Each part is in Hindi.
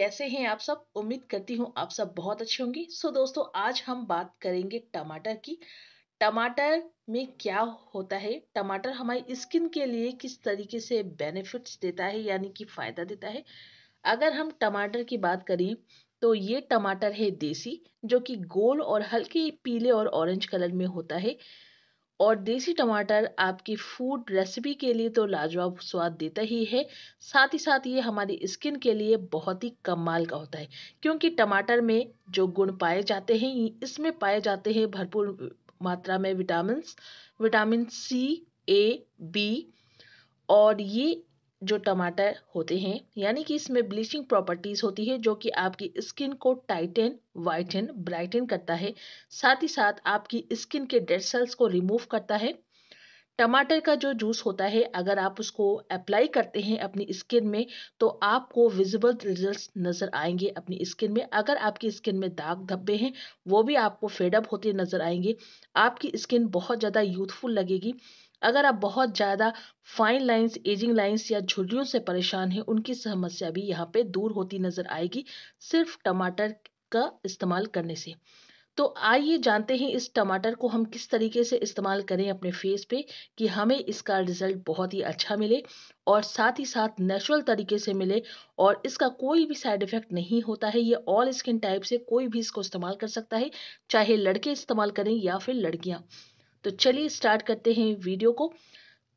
कैसे हैं आप सब उम्मीद करती हूँ आप सब बहुत अच्छे होंगे सो so, दोस्तों आज हम बात करेंगे टमाटर की टमाटर में क्या होता है टमाटर हमारी स्किन के लिए किस तरीके से बेनिफिट्स देता है यानी कि फ़ायदा देता है अगर हम टमाटर की बात करें तो ये टमाटर है देसी जो कि गोल और हल्के पीले और ऑरेंज कलर में होता है और देसी टमाटर आपकी फूड रेसिपी के लिए तो लाजवाब स्वाद देता ही है साथ ही साथ ये हमारी स्किन के लिए बहुत ही कमाल का होता है क्योंकि टमाटर में जो गुण पाए जाते हैं इसमें पाए जाते हैं भरपूर मात्रा में vitamin vitamin C A B और ये जो टमाटर होते हैं यानी कि इसमें ब्लीचिंग प्रॉपर्टीज़ होती है जो कि आपकी स्किन को टाइटन वाइटन ब्राइटन करता है साथ ही साथ आपकी स्किन के डेड सेल्स को रिमूव करता है टमाटर का जो जूस होता है अगर आप उसको अप्लाई करते हैं अपनी स्किन में तो आपको विजिबल रिजल्ट्स नज़र आएंगे अपनी स्किन में अगर आपकी स्किन में दाग धब्बे हैं वो भी आपको फेडअप होते नज़र आएंगे आपकी स्किन बहुत ज़्यादा यूथफुल लगेगी अगर आप बहुत ज़्यादा फाइन लाइंस एजिंग लाइंस या झुर्रियों से परेशान हैं उनकी समस्या भी यहाँ पे दूर होती नज़र आएगी सिर्फ टमाटर का इस्तेमाल करने से तो आइए जानते हैं इस टमाटर को हम किस तरीके से इस्तेमाल करें अपने फेस पे कि हमें इसका रिज़ल्ट बहुत ही अच्छा मिले और साथ ही साथ नेचुरल तरीके से मिले और इसका कोई भी साइड इफ़ेक्ट नहीं होता है ये ऑल स्किन टाइप से कोई भी इसको इस्तेमाल कर सकता है चाहे लड़के इस्तेमाल करें या फिर लड़कियाँ तो चलिए स्टार्ट करते हैं वीडियो को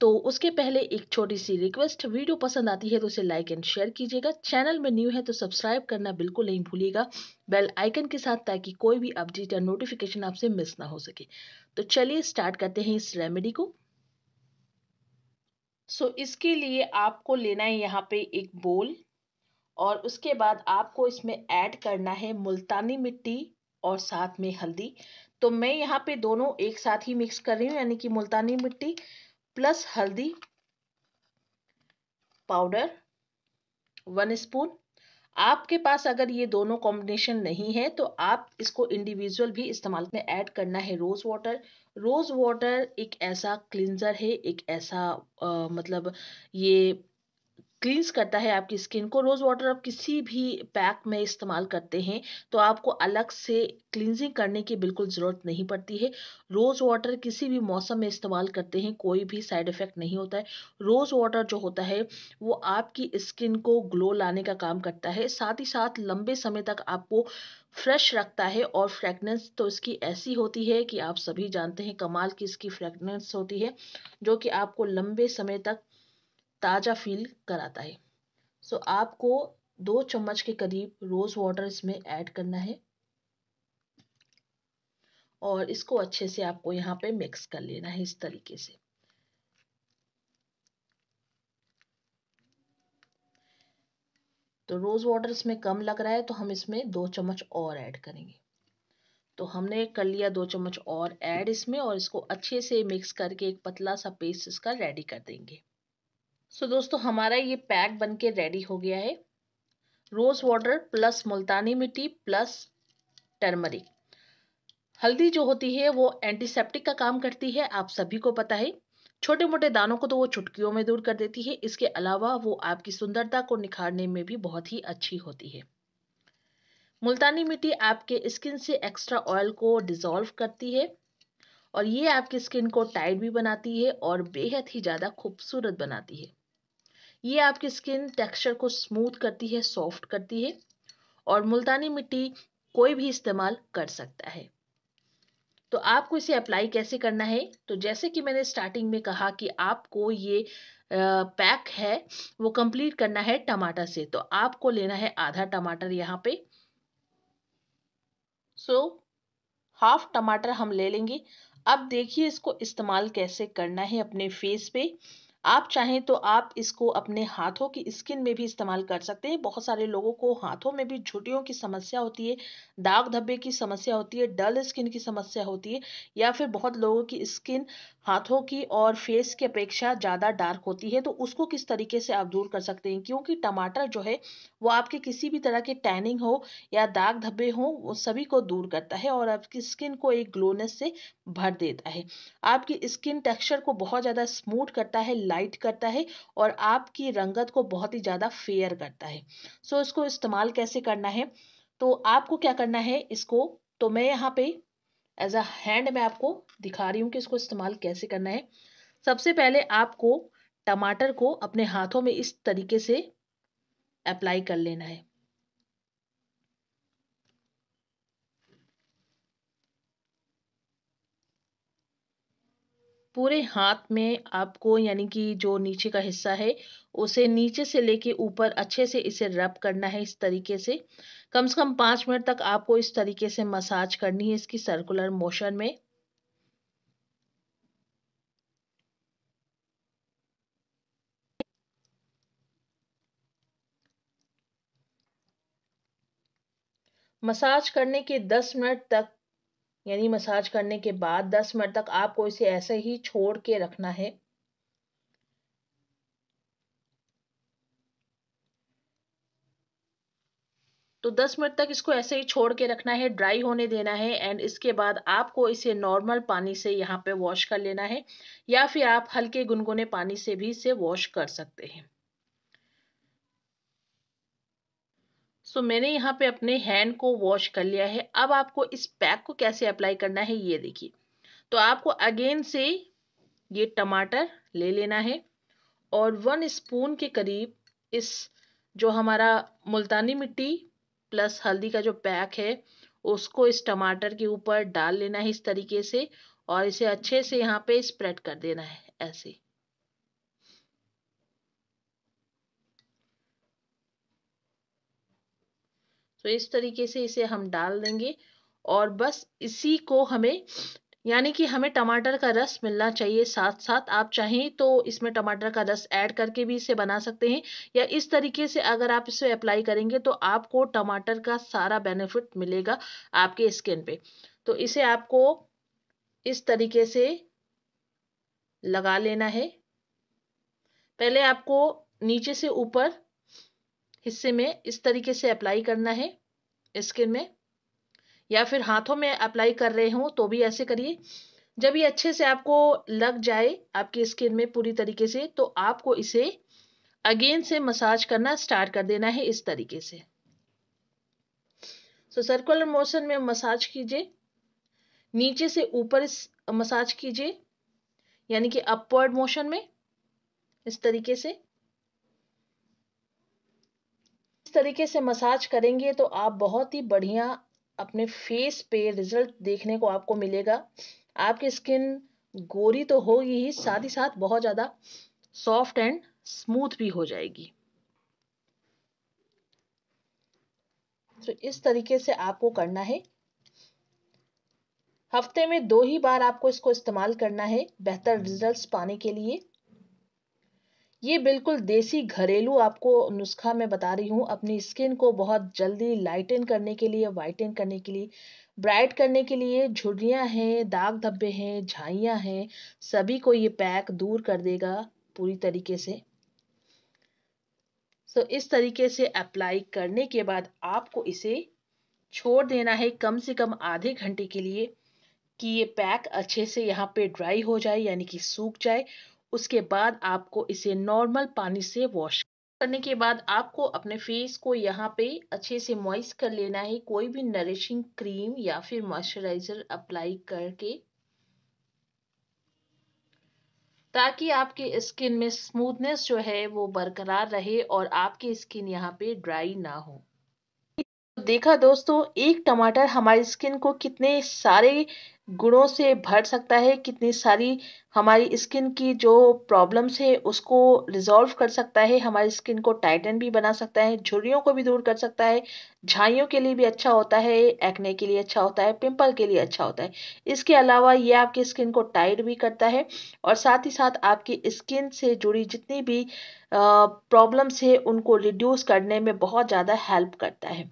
तो उसके पहले एक छोटी सी रिक्वेस्ट वीडियो पसंद आती है तो उसे लाइक एंड शेयर कीजिएगा चैनल में न्यू है तो सब्सक्राइब करना बिल्कुल नहीं भूलिएगा बेल आइकन के साथ ताकि कोई भी अपडेट या नोटिफिकेशन आपसे मिस ना हो सके तो चलिए स्टार्ट करते हैं इस रेमेडी को सो so, इसके लिए आपको लेना है यहाँ पे एक बोल और उसके बाद आपको इसमें ऐड करना है मुल्तानी मिट्टी और साथ में हल्दी तो मैं यहाँ पे दोनों एक साथ ही मिक्स कर रही हूँ यानी कि मुल्तानी मिट्टी प्लस हल्दी पाउडर वन स्पून आपके पास अगर ये दोनों कॉम्बिनेशन नहीं है तो आप इसको इंडिविजुअल भी इस्तेमाल में ऐड करना है रोज़ वाटर रोज़ वाटर एक ऐसा क्लिनजर है एक ऐसा आ, मतलब ये क्लींस करता है आपकी स्किन को रोज़ वाटर आप किसी भी पैक में इस्तेमाल करते हैं तो आपको अलग से क्लींजिंग करने की बिल्कुल ज़रूरत नहीं पड़ती है रोज़ वाटर किसी भी मौसम में इस्तेमाल करते हैं कोई भी साइड इफ़ेक्ट नहीं होता है रोज़ वाटर जो होता है वो आपकी स्किन को ग्लो लाने का काम करता है साथ ही साथ लंबे समय तक आपको फ्रेश रखता है और फ्रेगनेंस तो इसकी ऐसी होती है कि आप सभी जानते हैं कमाल की इसकी फ्रेगनेंस होती है जो कि आपको लंबे समय तक ताज़ा फील कराता है सो आपको दो चम्मच के करीब रोज़ वाटर इसमें ऐड करना है और इसको अच्छे से आपको यहाँ पे मिक्स कर लेना है इस तरीके से तो रोज़ वाटर इसमें कम लग रहा है तो हम इसमें दो चम्मच और ऐड करेंगे तो हमने कर लिया दो चम्मच और ऐड इसमें और इसको अच्छे से मिक्स करके एक पतला सा पेस्ट इसका रेडी कर देंगे सो so, दोस्तों हमारा ये पैक बन के रेडी हो गया है रोज़ वाटर प्लस मुल्तानी मिट्टी प्लस टर्मरिक हल्दी जो होती है वो एंटीसेप्टिक का काम करती है आप सभी को पता है छोटे मोटे दानों को तो वो चुटकियों में दूर कर देती है इसके अलावा वो आपकी सुंदरता को निखारने में भी बहुत ही अच्छी होती है मुल्तानी मिट्टी आपके स्किन से एक्स्ट्रा ऑयल को डिजोल्व करती है और ये आपकी स्किन को टाइट भी बनाती है और बेहद ही ज़्यादा खूबसूरत बनाती है ये आपकी स्किन टेक्सचर को स्मूथ करती है सॉफ्ट करती है और मुल्तानी मिट्टी कोई भी इस्तेमाल कर सकता है तो आपको इसे अप्लाई कैसे करना है तो जैसे कि मैंने स्टार्टिंग में कहा कि आपको ये पैक है वो कंप्लीट करना है टमाटर से तो आपको लेना है आधा टमाटर यहाँ पे सो so, हाफ टमाटर हम ले लेंगे अब देखिए इसको इस्तेमाल कैसे करना है अपने फेस पे आप चाहें तो आप इसको अपने हाथों की स्किन में भी इस्तेमाल कर सकते हैं बहुत सारे लोगों को हाथों में भी झुटियों की समस्या होती है दाग धब्बे की समस्या होती है डल स्किन की समस्या होती है या फिर बहुत लोगों की स्किन हाथों की और फेस की अपेक्षा ज़्यादा डार्क होती है तो उसको किस तरीके से आप दूर कर सकते हैं क्योंकि टमाटर जो है वो आपके किसी भी तरह के टैनिंग हो या दाग धब्बे हों वो सभी को दूर करता है और आपकी स्किन को एक ग्लोनेस से भर देता है आपकी स्किन टेक्सचर को बहुत ज़्यादा स्मूथ करता है लाइट करता है और आपकी रंगत को बहुत ही ज़्यादा फेयर करता है सो so, इसको इस्तेमाल कैसे करना है तो आपको क्या करना है इसको तो मैं यहाँ पे एज अ हैंड मैं आपको दिखा रही हूँ कि इसको इस्तेमाल कैसे करना है सबसे पहले आपको टमाटर को अपने हाथों में इस तरीके से अप्लाई कर लेना है पूरे हाथ में आपको यानी कि जो नीचे का हिस्सा है उसे नीचे से लेके ऊपर अच्छे से इसे रब करना है इस तरीके से कम से कम पाँच मिनट तक आपको इस तरीके से मसाज करनी है इसकी सर्कुलर मोशन में मसाज करने के 10 मिनट तक यानी मसाज करने के बाद 10 मिनट तक आपको इसे ऐसे ही छोड़ के रखना है तो 10 मिनट तक इसको ऐसे ही छोड़ के रखना है ड्राई होने देना है एंड इसके बाद आपको इसे नॉर्मल पानी से यहाँ पे वॉश कर लेना है या फिर आप हल्के गुनगुने पानी से भी इसे वॉश कर सकते हैं सो तो मैंने यहाँ पे अपने हैंड को वॉश कर लिया है अब आपको इस पैक को कैसे अप्लाई करना है ये देखिए तो आपको अगेन से ये टमाटर ले लेना है और वन स्पून के करीब इस जो हमारा मुल्तानी मिट्टी प्लस हल्दी का जो पैक है उसको इस टमाटर के ऊपर डाल लेना है इस तरीके से और इसे अच्छे से यहाँ पे स्प्रेड कर देना है ऐसे तो इस तरीके से इसे हम डाल देंगे और बस इसी को हमें यानी कि हमें टमाटर का रस मिलना चाहिए साथ साथ आप चाहें तो इसमें टमाटर का रस ऐड करके भी इसे बना सकते हैं या इस तरीके से अगर आप इसे अप्लाई करेंगे तो आपको टमाटर का सारा बेनिफिट मिलेगा आपके स्किन पे तो इसे आपको इस तरीके से लगा लेना है पहले आपको नीचे से ऊपर हिस्से में इस तरीके से अप्लाई करना है स्किन में या फिर हाथों में अप्लाई कर रहे हों तो भी ऐसे करिए जब ये अच्छे से आपको लग जाए आपकी स्किन में पूरी तरीके से तो आपको इसे अगेन से मसाज करना स्टार्ट कर देना है इस तरीके से सो सर्कुलर मोशन में मसाज कीजिए नीचे से ऊपर मसाज कीजिए यानी कि अपवर्ड मोशन में इस तरीके से तरीके से मसाज करेंगे तो आप बहुत ही बढ़िया अपने फेस पे रिजल्ट देखने को आपको मिलेगा आपकी स्किन गोरी तो होगी ही साथ ही साथ बहुत ज़्यादा सॉफ्ट एंड स्मूथ भी हो जाएगी तो इस तरीके से आपको करना है हफ्ते में दो ही बार आपको इसको इस्तेमाल करना है बेहतर रिजल्ट्स हम्म। पाने के लिए ये बिल्कुल देसी घरेलू आपको नुस्खा मैं बता रही हूँ अपनी स्किन को बहुत जल्दी लाइटन करने के लिए वाइटन करने के लिए ब्राइट करने के लिए झुर्रियाँ हैं दाग धब्बे हैं झाइयाँ हैं सभी को ये पैक दूर कर देगा पूरी तरीके से सो तो so, इस तरीके से अप्लाई करने के बाद आपको इसे छोड़ देना है कम से कम आधे घंटे के लिए कि ये पैक अच्छे से यहाँ पे ड्राई हो जाए यानी कि सूख जाए उसके बाद आपको इसे नॉर्मल पानी से वॉश करने के बाद आपको अपने फेस को यहाँ पे अच्छे से मॉइस्ट कर लेना है कोई भी नरिशिंग क्रीम या फिर मॉइस्चराइज़र अप्लाई करके ताकि आपके स्किन में स्मूथनेस जो है वो बरकरार रहे और आपकी स्किन यहाँ पे ड्राई ना हो देखा दोस्तों एक टमाटर हमारी स्किन को कितने सारे गुणों से भर सकता है कितनी सारी हमारी स्किन की जो प्रॉब्लम्स है उसको रिजॉल्व कर सकता है हमारी स्किन को टाइटन भी बना सकता है झुर्रियों को भी दूर कर सकता है झाइयों के लिए भी अच्छा होता है एक्ने के लिए अच्छा होता है पिंपल के लिए अच्छा होता है इसके अलावा ये आपकी स्किन को टाइट भी करता है और साथ ही साथ आपकी स्किन से जुड़ी जितनी भी प्रॉब्लम्स है उनको रिड्यूस करने में बहुत ज़्यादा हेल्प करता है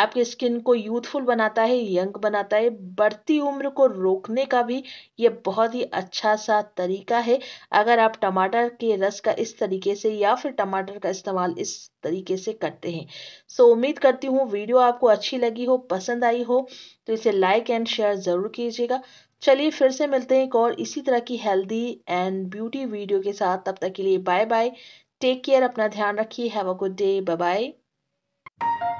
आपकी स्किन को यूथफुल बनाता है यंग बनाता है बढ़ती उम्र को रोकने का भी ये बहुत ही अच्छा सा सा तरीका है अगर आप टमाटर के रस का इस तरीके से या फिर टमाटर का इस्तेमाल इस तरीके से करते हैं सो so, उम्मीद करती हूँ वीडियो आपको अच्छी लगी हो पसंद आई हो तो इसे लाइक एंड शेयर ज़रूर कीजिएगा चलिए फिर से मिलते हैं एक और इसी तरह की हेल्दी एंड ब्यूटी वीडियो के साथ तब तक के लिए बाय बाय टेक केयर अपना ध्यान रखिए have a good day bye bye